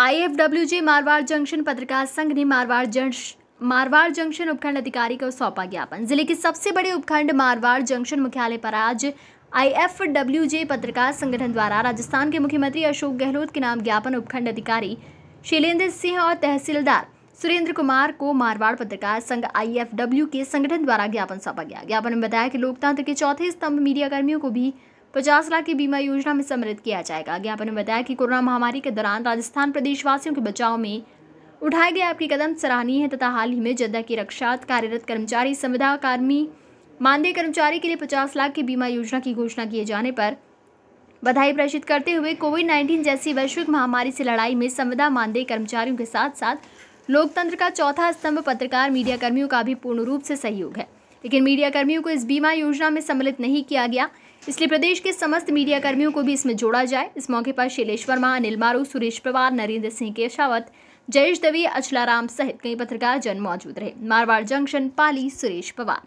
आईएफडब्ल्यूजी Marwar junction पत्रकार संघ ने मारवाड़ जंक्शन मारवाड़ जंक्शन उपखंड अधिकारी को सौंपा ज्ञापन जिले के सबसे बड़े उपखंड मारवाड़ जंक्शन मुख्यालय पर आज आईएफडब्ल्यूजे पत्रकार संगठन द्वारा राजस्थान के मुख्यमंत्री अशोक गहलोत के नाम ज्ञापन उपखंड अधिकारी शैलेंद्र सिंह और तहसीलदार सुरेंद्र कुमार को मारवाड़ पत्रकार संघ आईएफडब्ल्यू के संगठन द्वारा ज्ञापन सौंपा गया ज्ञापन में बताया कि लोकतंत्र के चौथे स्तंभ मीडिया कर्मियों को भी पचास लाख की बीमा योजना में सम्मिलित किया जाएगा ज्ञापन ने बताया कि कोरोना महामारी के दौरान राजस्थान प्रदेशवासियों के बचाव में उठाए गए आपके कदम सराहनीय है तथा हाल ही में जद्दा की रक्षात कार्यरत कर्मचारी संविदा कार्मी मानदेय कर्मचारी के लिए पचास लाख की बीमा योजना की घोषणा किए जाने पर बधाई प्रेषित करते हुए कोविड नाइन्टीन जैसी वैश्विक महामारी से लड़ाई में संविदा मानदेय कर्मचारियों के साथ साथ लोकतंत्र का चौथा स्तंभ पत्रकार मीडिया कर्मियों का भी पूर्ण रूप से सहयोग है लेकिन मीडियाकर्मियों को इस बीमा योजना में सम्मिलित नहीं किया गया इसलिए प्रदेश के समस्त मीडियाकर्मियों को भी इसमें जोड़ा जाए इस मौके पर शैलेश वर्मा अनिल मारू सुरेश पवार नरेंद्र सिंह केशावत जयेश देवी अचलाराम सहित कई पत्रकार जन मौजूद रहे मारवाड़ जंक्शन पाली सुरेश पवार